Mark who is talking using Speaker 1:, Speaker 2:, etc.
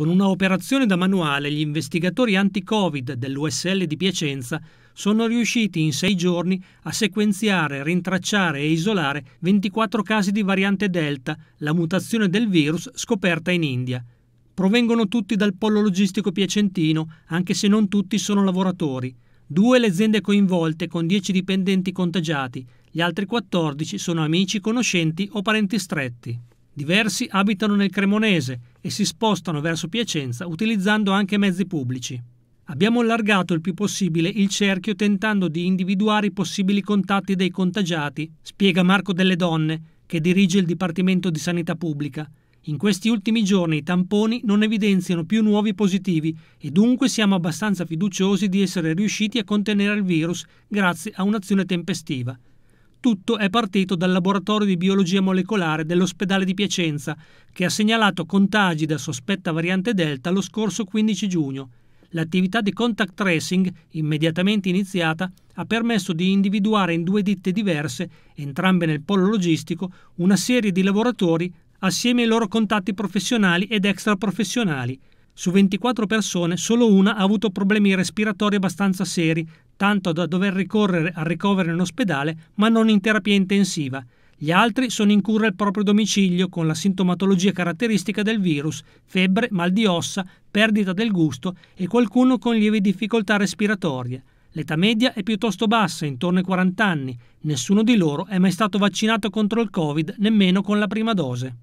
Speaker 1: Con una operazione da manuale, gli investigatori anti-Covid dell'USL di Piacenza sono riusciti in sei giorni a sequenziare, rintracciare e isolare 24 casi di variante Delta, la mutazione del virus scoperta in India. Provengono tutti dal polo logistico piacentino, anche se non tutti sono lavoratori. Due le aziende coinvolte con 10 dipendenti contagiati, gli altri 14 sono amici, conoscenti o parenti stretti. Diversi abitano nel Cremonese e si spostano verso Piacenza utilizzando anche mezzi pubblici. Abbiamo allargato il più possibile il cerchio tentando di individuare i possibili contatti dei contagiati, spiega Marco Delle Donne, che dirige il Dipartimento di Sanità Pubblica. In questi ultimi giorni i tamponi non evidenziano più nuovi positivi e dunque siamo abbastanza fiduciosi di essere riusciti a contenere il virus grazie a un'azione tempestiva. Tutto è partito dal laboratorio di biologia molecolare dell'ospedale di Piacenza, che ha segnalato contagi da sospetta variante Delta lo scorso 15 giugno. L'attività di contact tracing, immediatamente iniziata, ha permesso di individuare in due ditte diverse, entrambe nel polo logistico, una serie di lavoratori assieme ai loro contatti professionali ed extraprofessionali, su 24 persone solo una ha avuto problemi respiratori abbastanza seri, tanto da dover ricorrere al ricovero in ospedale ma non in terapia intensiva. Gli altri sono in cura al proprio domicilio con la sintomatologia caratteristica del virus, febbre, mal di ossa, perdita del gusto e qualcuno con lievi difficoltà respiratorie. L'età media è piuttosto bassa, intorno ai 40 anni. Nessuno di loro è mai stato vaccinato contro il Covid, nemmeno con la prima dose.